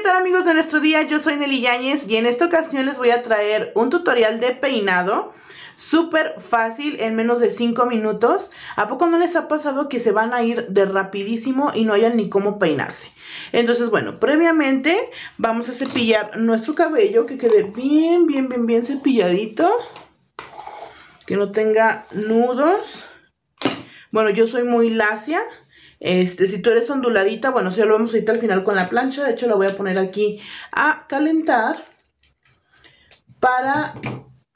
¿qué tal amigos de nuestro día? Yo soy Nelly Yáñez y en esta ocasión les voy a traer un tutorial de peinado súper fácil en menos de 5 minutos. ¿A poco no les ha pasado que se van a ir de rapidísimo y no hayan ni cómo peinarse? Entonces, bueno, previamente vamos a cepillar nuestro cabello que quede bien, bien, bien, bien cepilladito. Que no tenga nudos. Bueno, yo soy muy lacia. Este, si tú eres onduladita, bueno, ya lo vamos a ir al final con la plancha. De hecho, la voy a poner aquí a calentar para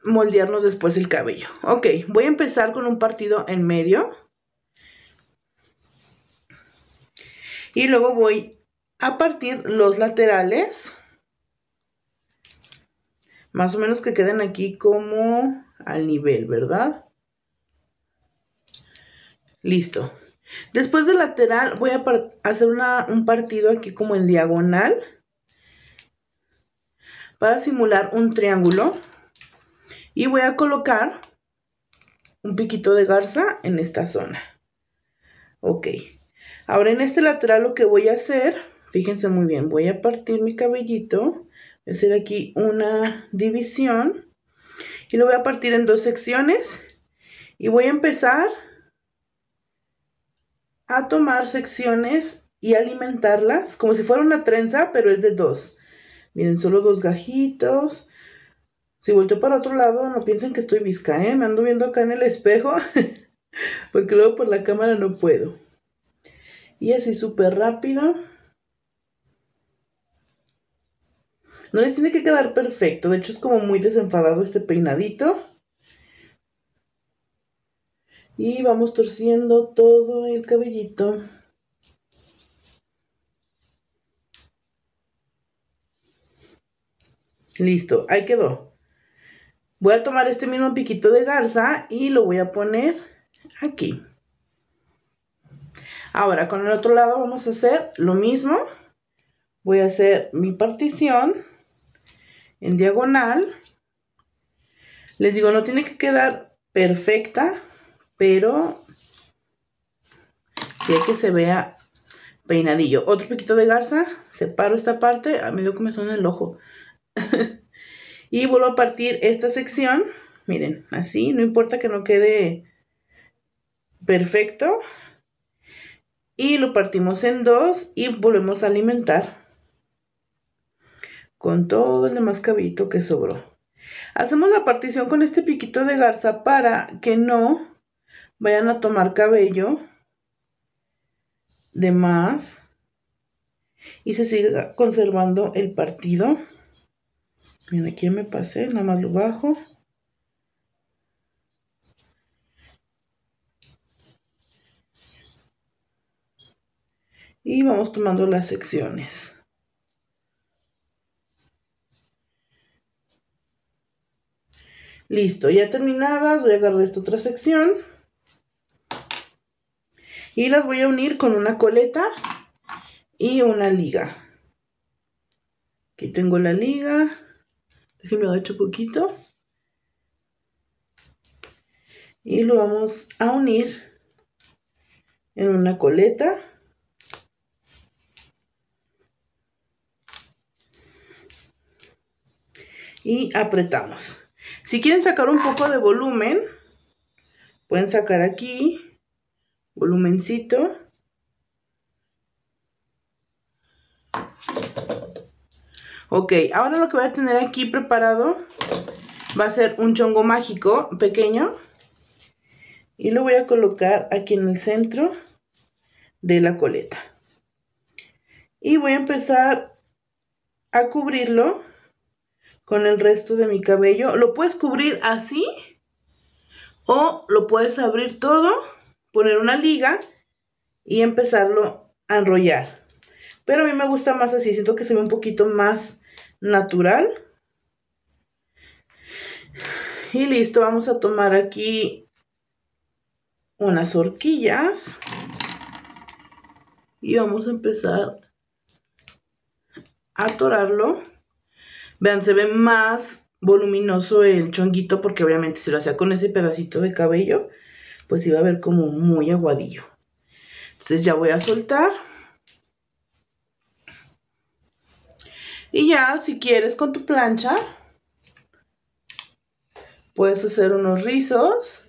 moldearnos después el cabello. Ok, voy a empezar con un partido en medio. Y luego voy a partir los laterales. Más o menos que queden aquí como al nivel, ¿verdad? Listo. Después del lateral voy a hacer un partido aquí como en diagonal para simular un triángulo. Y voy a colocar un piquito de garza en esta zona. Ok. Ahora en este lateral lo que voy a hacer, fíjense muy bien, voy a partir mi cabellito. Voy a hacer aquí una división. Y lo voy a partir en dos secciones. Y voy a empezar a tomar secciones y alimentarlas como si fuera una trenza, pero es de dos. Miren, solo dos gajitos. Si volteo para otro lado, no piensen que estoy visca, ¿eh? Me ando viendo acá en el espejo, porque luego por la cámara no puedo. Y así súper rápido. No les tiene que quedar perfecto, de hecho es como muy desenfadado este peinadito y vamos torciendo todo el cabellito. Listo, ahí quedó. Voy a tomar este mismo piquito de garza y lo voy a poner aquí. Ahora con el otro lado vamos a hacer lo mismo. Voy a hacer mi partición en diagonal. Les digo, no tiene que quedar perfecta, pero si hay que se vea peinadillo. Otro piquito de garza, separo esta parte, a mí que me suena el ojo. y vuelvo a partir esta sección, miren, así, no importa que no quede perfecto. Y lo partimos en dos y volvemos a alimentar con todo el demás cabito que sobró. Hacemos la partición con este piquito de garza para que no vayan a tomar cabello de más y se siga conservando el partido. Miren, aquí me pasé, nada más lo bajo. Y vamos tomando las secciones. Listo, ya terminadas, voy a agarrar esta otra sección y las voy a unir con una coleta y una liga. Aquí tengo la liga, déjenme hecho poquito. Y lo vamos a unir en una coleta. Y apretamos. Si quieren sacar un poco de volumen, pueden sacar aquí volumencito. Ok, ahora lo que voy a tener aquí preparado va a ser un chongo mágico pequeño. Y lo voy a colocar aquí en el centro de la coleta. Y voy a empezar a cubrirlo con el resto de mi cabello. Lo puedes cubrir así o lo puedes abrir todo poner una liga y empezarlo a enrollar. Pero a mí me gusta más así, siento que se ve un poquito más natural. Y listo, vamos a tomar aquí unas horquillas. Y vamos a empezar a atorarlo. Vean, se ve más voluminoso el chonguito porque obviamente se lo hacía con ese pedacito de cabello pues iba a ver como muy aguadillo. Entonces ya voy a soltar. Y ya, si quieres con tu plancha, puedes hacer unos rizos.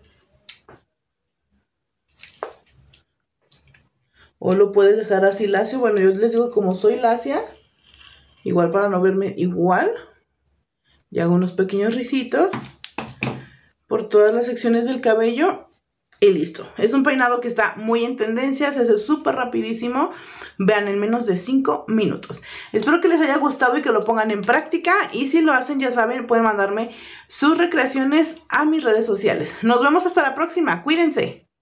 O lo puedes dejar así lacio. Bueno, yo les digo como soy lacia, igual para no verme igual. Y hago unos pequeños rizitos. por todas las secciones del cabello y listo. Es un peinado que está muy en tendencia, se hace súper rapidísimo. Vean, en menos de 5 minutos. Espero que les haya gustado y que lo pongan en práctica. Y si lo hacen, ya saben, pueden mandarme sus recreaciones a mis redes sociales. Nos vemos hasta la próxima. Cuídense.